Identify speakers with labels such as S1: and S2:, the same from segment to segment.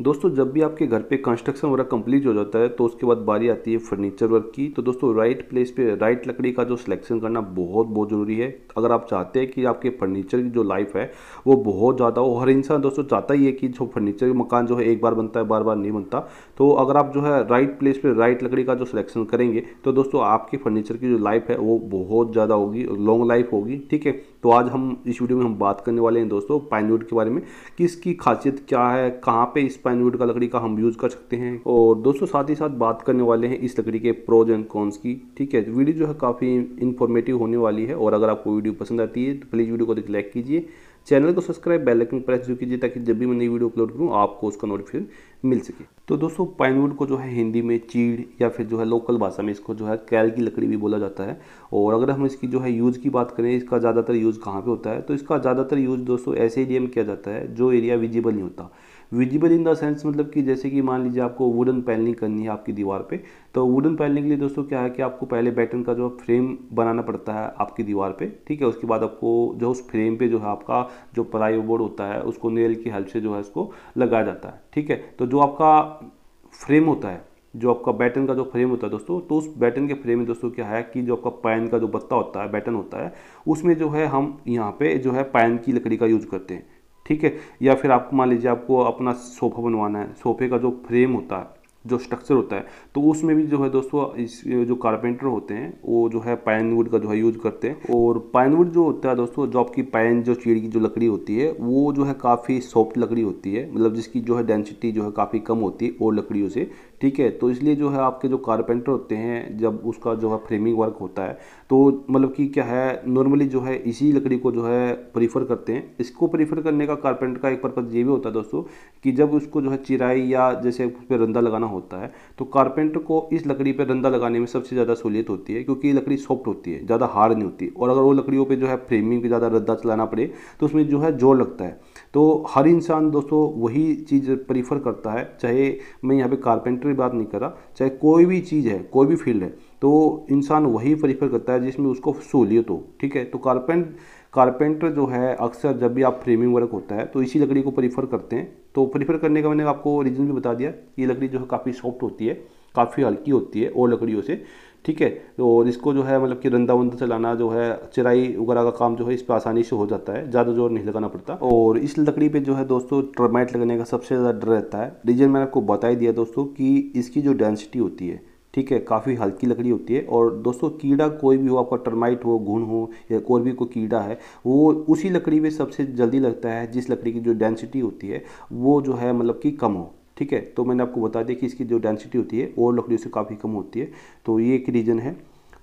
S1: दोस्तों जब भी आपके घर पे कंस्ट्रक्शन वर्क कंप्लीट हो जाता है तो उसके बाद बारी आती है फर्नीचर वर्क की तो दोस्तों राइट प्लेस पे राइट लकड़ी का जो सिलेक्शन करना बहुत बहुत ज़रूरी है अगर आप चाहते हैं कि आपके फर्नीचर की जो लाइफ है वो बहुत ज़्यादा हो हर इंसान दोस्तों चाहता ही है कि जो फर्नीचर मकान जो है एक बार बनता है बार बार नहीं बनता तो अगर आप जो है राइट प्लेस पर राइट लकड़ी का जो सिलेक्शन करेंगे तो दोस्तों आपकी फर्नीचर की जो लाइफ है वो बहुत ज़्यादा होगी लॉन्ग लाइफ होगी ठीक है तो आज हम इस वीडियो में हम बात करने वाले हैं दोस्तों पाइनवुड के बारे में कि इसकी खासियत क्या है कहाँ पर इस पाइनवुड का लकड़ी का हम यूज़ कर सकते हैं और दोस्तों साथ ही साथ बात करने वाले हैं इस लकड़ी के प्रोज एंड कॉन्स की ठीक है वीडियो जो है काफ़ी इन्फॉर्मेटिव होने वाली है और अगर आपको वीडियो पसंद आती है तो प्लीज़ वीडियो को लाइक कीजिए चैनल को सब्सक्राइब बेल आइकन प्रेस जो कीजिए ताकि जब भी मैं नई वीडियो अपलोड करूँ आपको उसका नोटिफिकेशन मिल सके तो दोस्तों पाइनवुड को जो है हिंदी में चीड़ या फिर जो है लोकल भाषा में इसको जो है कैल की लकड़ी भी बोला जाता है और अगर हम इसकी जो है यूज़ की बात करें इसका ज़्यादातर यूज़ कहाँ पर होता है तो इसका ज़्यादातर यूज़ दोस्तों ऐसे एरिया में किया जाता है जो एरिया विजिबल नहीं होता विजिबल इन द सेंस मतलब कि जैसे कि मान लीजिए आपको वुडन पैनलिंग करनी है आपकी दीवार पे तो वुडन पैनलिंग के लिए दोस्तों क्या है कि आपको पहले बैटन का जो फ्रेम बनाना पड़ता है आपकी दीवार पे ठीक है उसके बाद आपको जो उस फ्रेम पे जो है आपका जो प्लाई बोर्ड होता है उसको नेल की हेल्प से जो है उसको लगाया जाता है ठीक है तो जो आपका फ्रेम होता है जो आपका बैटन का जो फ्रेम होता है दोस्तों तो उस बैटन के फ्रेम में दोस्तों क्या है कि जो आपका पैन का जो बत्ता होता है बैटन होता है उसमें जो है हम यहाँ पे जो है पैन की लकड़ी का यूज करते हैं ठीक है या फिर आप मान लीजिए आपको अपना सोफा बनवाना है सोफे का जो फ्रेम होता है जो स्ट्रक्चर होता है तो उसमें भी जो है दोस्तों इस जो कारपेंटर होते हैं वो जो है पाइनवुड का जो है यूज करते हैं और पाइनवुड जो होता है दोस्तों जो आपकी पाइन जो चीड़ की जो लकड़ी होती है वो जो है काफ़ी सॉफ्ट लकड़ी होती है मतलब जिसकी जो है डेंसिटी जो है काफ़ी कम होती है और लकड़ियों से ठीक है तो इसलिए जो है आपके जो कारपेंटर होते हैं जब उसका जो है फ्रेमिंग वर्क होता है तो मतलब कि क्या है नॉर्मली जो है इसी लकड़ी को जो है प्रीफर करते हैं इसको प्रीफर करने का कारपेंटर का एक पर्पज़ ये भी होता है दोस्तों कि जब उसको जो है चिराई या जैसे उस पर रंधा लगाना होता है तो कारपेंटर को इस लकड़ी पर रंधा लगाने में सबसे ज़्यादा सहूलियत होती है क्योंकि ये लकड़ी सॉफ्ट होती है ज़्यादा हार्ड नहीं होती और अगर वो लकड़ियों पर जो है फ्रेमिंग पर ज़्यादा रद्दा चलाना पड़े तो उसमें जो है जोर लगता है तो हर इंसान दोस्तों वही चीज़ प्रीफर करता है चाहे मैं यहाँ पे कारपेंटरी बात नहीं कर रहा चाहे कोई भी चीज़ है कोई भी फील्ड है तो इंसान वही प्रीफर करता है जिसमें उसको सहूलियत हो ठीक है तो कारपेंट कारपेंटर जो है अक्सर जब भी आप फ्रेमिंग वर्क होता है तो इसी लकड़ी को प्रीफर करते हैं तो प्रीफर करने का मैंने आपको रीज़न भी बता दिया ये लकड़ी जो है काफ़ी सॉफ्ट होती है काफ़ी हल्की होती है और लकड़ियों से ठीक है और इसको जो है मतलब कि रंदा वंदा चलाना जो है चिराई वगैरह का काम जो है इस पर आसानी से हो जाता है ज़्यादा जोर नहीं लगाना पड़ता और इस लकड़ी पे जो है दोस्तों टर्माइट लगने का सबसे ज़्यादा डर रहता है रीजन मैंने आपको बता ही दिया दोस्तों कि इसकी जो डेंसिटी होती है ठीक है काफ़ी हल्की लकड़ी होती है और दोस्तों कीड़ा कोई भी हो आपका टर्माइट हो घुन हो या और भी कोई कीड़ा है वो उसी लकड़ी में सबसे जल्दी लगता है जिस लकड़ी की जो डेंसिटी होती है वो जो है मतलब कि कम हो ठीक है तो मैंने आपको बता दिया कि इसकी जो डेंसिटी होती है और लकड़ियों से काफ़ी कम होती है तो ये एक रीज़न है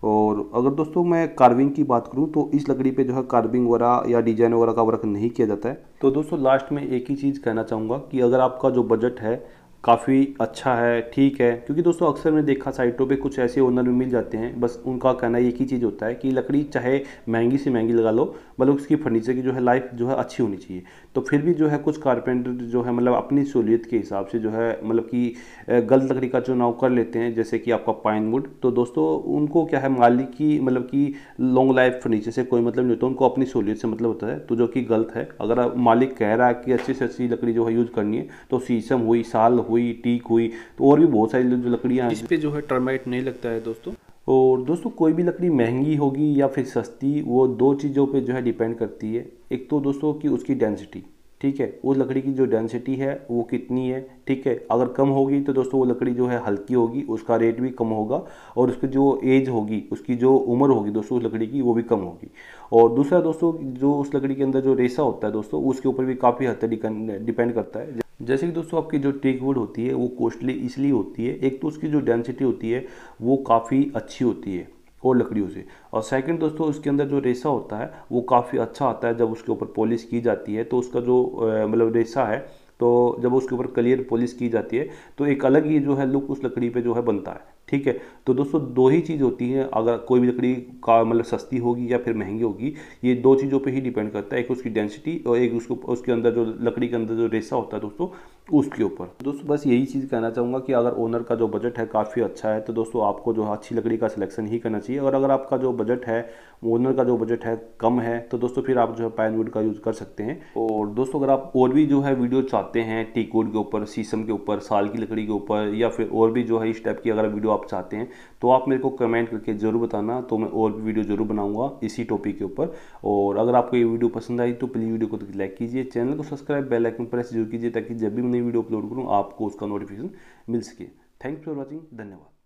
S1: और अगर दोस्तों मैं कार्विंग की बात करूं तो इस लकड़ी पे जो है कार्विंग वगैरह या डिजाइन वगैरह का वर्क नहीं किया जाता है तो दोस्तों लास्ट में एक ही चीज़ कहना चाहूँगा कि अगर आपका जो बजट है काफ़ी अच्छा है ठीक है क्योंकि दोस्तों अक्सर मैंने देखा साइटों पे कुछ ऐसे ओनर भी मिल जाते हैं बस उनका कहना एक ही चीज़ होता है कि लकड़ी चाहे महंगी से महंगी लगा लो मतलब उसकी फर्नीचर की जो है लाइफ जो है अच्छी होनी चाहिए तो फिर भी जो है कुछ कारपेंटर जो है मतलब अपनी सहूलियत के हिसाब से जो है मतलब कि गलत लकड़ी का चुनाव कर लेते हैं जैसे कि आपका पाइन वुड तो दोस्तों उनको क्या है मालिक की मतलब कि लॉन्ग लाइफ फर्नीचर से कोई मतलब नहीं होता उनको अपनी सहूलियत से मतलब होता है तो जो कि गलत है अगर मालिक कह रहा है कि अच्छी से अच्छी लकड़ी जो है यूज़ करनी है तो शीशम हुई साल हुई टीक हुई तो और भी बहुत सारी जो लकड़ियाँ इस पर जो है टर्माइट नहीं लगता है दोस्तों और दोस्तों कोई भी लकड़ी महंगी होगी या फिर सस्ती वो दो चीज़ों पे जो है डिपेंड करती है एक तो दोस्तों कि उसकी डेंसिटी ठीक है वो लकड़ी की जो डेंसिटी है वो कितनी है ठीक है अगर कम होगी तो दोस्तों वो लकड़ी जो है हल्की होगी उसका रेट भी कम होगा और उसकी जो एज होगी उसकी जो उम्र होगी दोस्तों उस लकड़ी की वो भी कम होगी और दूसरा दोस्तों जो उस लकड़ी के अंदर जो रेसा होता है दोस्तों उसके ऊपर भी काफ़ी हद तक डिपेंड करता है जैसे कि दोस्तों आपकी जो टेक वुड होती है वो कॉस्टली इसलिए होती है एक तो उसकी जो डेंसिटी होती है वो काफ़ी अच्छी होती है और लकड़ियों से और सेकंड दोस्तों उसके अंदर जो रेसा होता है वो काफ़ी अच्छा आता है जब उसके ऊपर पॉलिश की जाती है तो उसका जो मतलब रेसा है तो जब उसके ऊपर क्लियर पॉलिश की जाती है तो एक अलग ही जो है लुक उस लकड़ी पे जो है बनता है ठीक है तो दोस्तों दो ही चीज़ होती है अगर कोई भी लकड़ी का मतलब सस्ती होगी या फिर महंगी होगी ये दो चीज़ों पे ही डिपेंड करता है एक उसकी डेंसिटी और एक उसको उसके अंदर जो लकड़ी के अंदर जो रेसा होता है दोस्तों उसके ऊपर दोस्तों बस यही चीज़ कहना चाहूँगा कि अगर ओनर का जो बजट है काफ़ी अच्छा है तो दोस्तों आपको जो है अच्छी लकड़ी का सिलेक्शन ही करना चाहिए और अगर आपका जो बजट है ओनर का जो बजट है कम है तो दोस्तों फिर आप जो है पैन वुड का यूज़ कर सकते हैं और दोस्तों अगर आप और भी जो है वीडियो चाहते आते हैं टी कोड के ऊपर शीशम के ऊपर साल की लकड़ी के ऊपर या फिर और भी जो है इस टाइप की अगर वीडियो आप चाहते हैं तो आप मेरे को कमेंट करके ज़रूर बताना तो मैं और भी वीडियो ज़रूर बनाऊंगा इसी टॉपिक के ऊपर और अगर आपको ये वीडियो पसंद आई तो प्लीज़ वीडियो को लाइक कीजिए चैनल को सब्सक्राइब बेल आइकन प्रेस जरूर कीजिए ताकि जब भी मैं नई वीडियो अपलोड करूँ आपको उसका नोटिफिकेशन मिल सके थैंक्स फॉर वॉचिंग धन्यवाद